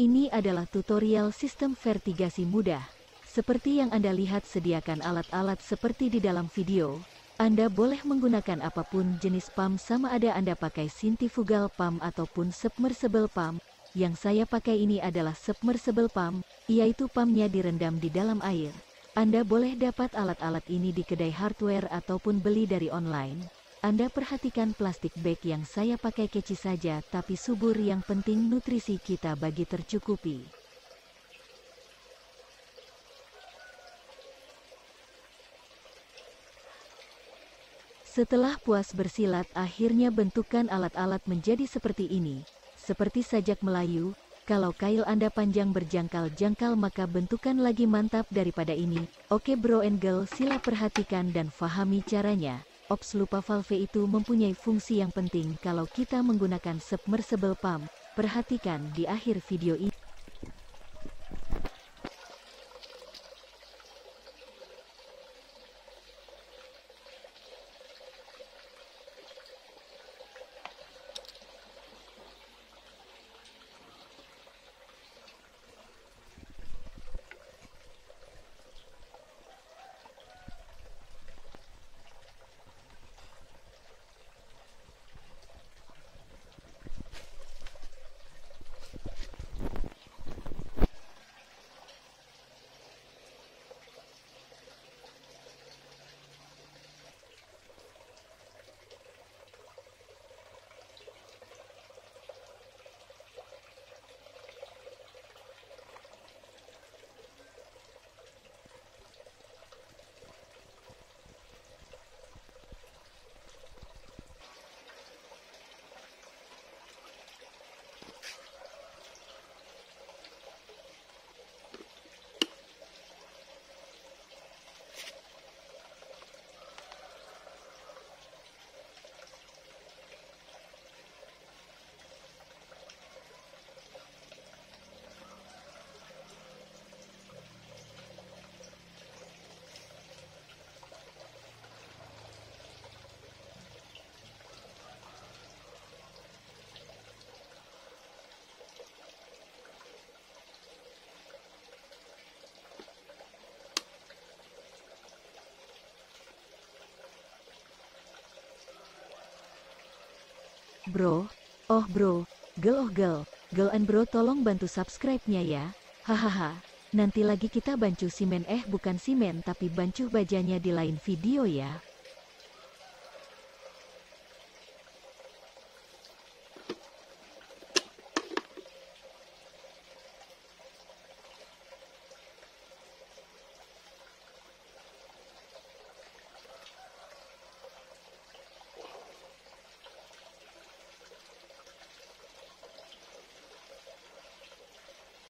Ini adalah tutorial sistem vertigasi mudah. Seperti yang Anda lihat sediakan alat-alat seperti di dalam video. Anda boleh menggunakan apapun jenis pump sama ada Anda pakai sintifugal pump ataupun submersible pump. Yang saya pakai ini adalah submersible pump, yaitu pumpnya direndam di dalam air. Anda boleh dapat alat-alat ini di kedai hardware ataupun beli dari online. Anda perhatikan plastik bag yang saya pakai keci saja tapi subur yang penting nutrisi kita bagi tercukupi. Setelah puas bersilat akhirnya bentukan alat-alat menjadi seperti ini, seperti sajak Melayu, kalau kail Anda panjang berjangkal-jangkal maka bentukan lagi mantap daripada ini. Oke bro and girl sila perhatikan dan fahami caranya. Oxlupa valve itu mempunyai fungsi yang penting kalau kita menggunakan submersible pump. Perhatikan di akhir video ini. Bro, oh bro, gel oh gel, gel and bro tolong bantu subscribe-nya ya. Hahaha, nanti lagi kita bancu simen eh bukan simen tapi bancuh bajanya di lain video ya.